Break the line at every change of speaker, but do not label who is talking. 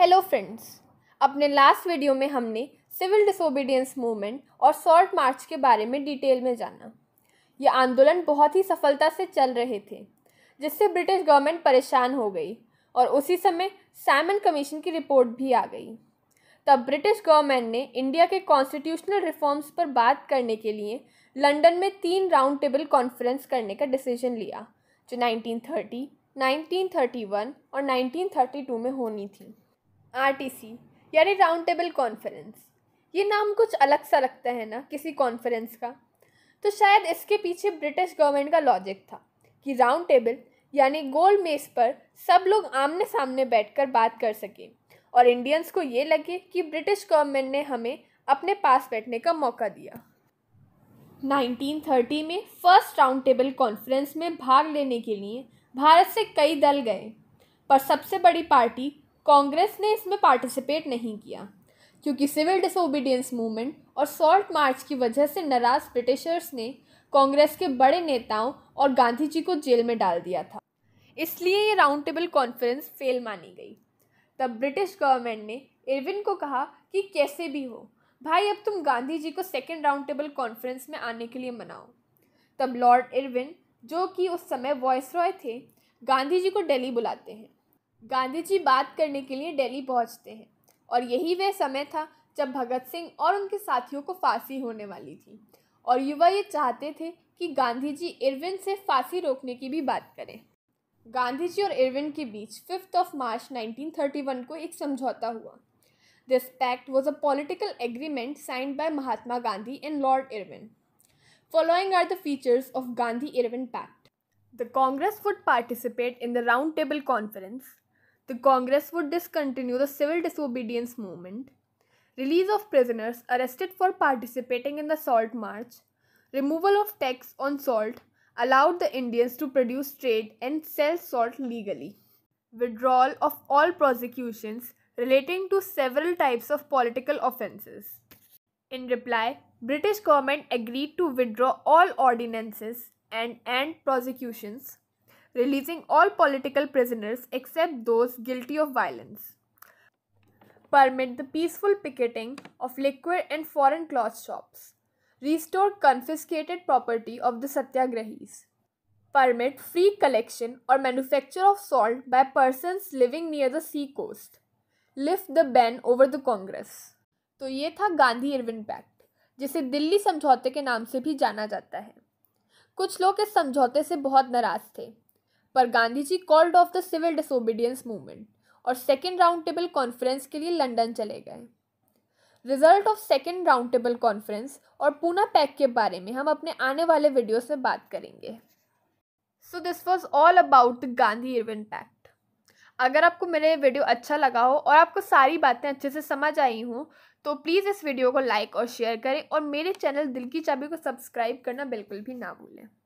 Hello friends अपने last video में हमने सिविल डिसोबीडियंस मूवमेंट और सॉल्ट मार्च के बारे में डिटेल में जाना यह आंदोलन बहुत ही सफलता से चल रहे थे जिससे ब्रिटिश गवर्नमेंट परेशान हो गई और उसी समय सैमन कमीशन की रिपोर्ट भी आ गई तब ब्रिटिश गवर्नमेंट ने इंडिया के कॉन्स्टिट्यूशनल रिफॉर्म्स पर बात करने के लिए लंदन में तीन राउंड टेबल कॉन्फ्रेंस करने का डिसीजन लिया जो 1930, 1931 और 1932 में होनी थी आरटीसी यानी राउंड टेबल कॉन्फ्रेंस ये नाम कुछ अलग सा लगता है ना किसी कॉन्फ्रेंस का तो शायद इसके पीछे ब्रिटिश गवर्नमेंट का लॉजिक था कि राउंड टेबल यानी गोल मेज पर सब लोग आमने सामने बैठकर बात कर सकें और इंडियंस को ये लगे कि ब्रिटिश गवर्नमेंट ने हमें अपने पास बैठने का मौका दिया 1930 में फर्स्ट राउंड टेबल कॉन्फ्रेंस में भाग लेने के लिए भारत से कई दल गए पर सबसे बड़ी पार्टी कांग्रेस ने इसमें पार्टिसिपेट नहीं किया क्योंकि सिविल डिसोबीडियंस मूवमेंट और सॉल्ट मार्च की वजह से नाराज़ ब्रिटिशर्स ने कांग्रेस के बड़े नेताओं और गांधी जी को जेल में डाल दिया था इसलिए ये राउंड टेबल कॉन्फ्रेंस फेल मानी गई तब ब्रिटिश गवर्नमेंट ने इरविन को कहा कि कैसे भी हो भाई अब तुम गांधी जी को सेकेंड राउंड टेबल कॉन्फ्रेंस में आने के लिए मनाओ तब लॉर्ड इरविन जो कि उस समय वॉइस रॉय थे गांधी जी को डेली बुलाते हैं गांधी जी बात करने के लिए दिल्ली पहुंचते हैं और यही वह समय था जब भगत सिंह और उनके साथियों को फांसी होने वाली थी और युवा ये चाहते थे कि गांधी जी इरविन से फांसी रोकने की भी बात करें गांधी जी और इरविन के बीच फिफ्थ ऑफ मार्च 1931 को एक समझौता हुआ this pact was a political agreement signed by Mahatma Gandhi and Lord Irwin following are the features of Gandhi Irwin pact the Congress would participate in the round table conference The Congress would discontinue the civil disobedience movement, release of prisoners arrested for participating in the salt march, removal of tax on salt allowed the Indians to produce, trade, and sell salt legally, withdrawal of all prosecutions relating to several types of political offences. In reply, British government agreed to withdraw all ordinances and end prosecutions releasing all political prisoners except those guilty of violence. Permit the peaceful picketing of liquor and foreign cloth shops. Restore confiscated property of the Satyagrahis. Permit free collection or manufacture of salt by persons living near the sea coast. Lift the ban over the Congress. तो ये था Gandhi Irwin pact जिसे दिल्ली समझौते के नाम से भी जाना जाता है कुछ लोग इस समझौते से बहुत नाराज़ थे पर Gandhi ji called off the civil disobedience movement और सेकेंड राउंड टेबल कॉन्फ्रेंस के लिए लंदन चले गए result of second round table conference और पूना पैक के बारे में हम अपने आने वाले वीडियोस में बात करेंगे so this was all about the Gandhi Irwin pact अगर आपको मेरा वीडियो अच्छा लगा हो और आपको सारी बातें अच्छे से समझ आई हूँ तो प्लीज़ इस वीडियो को लाइक और शेयर करें और मेरे चैनल दिल की चाबी को सब्सक्राइब करना बिल्कुल भी ना भूलें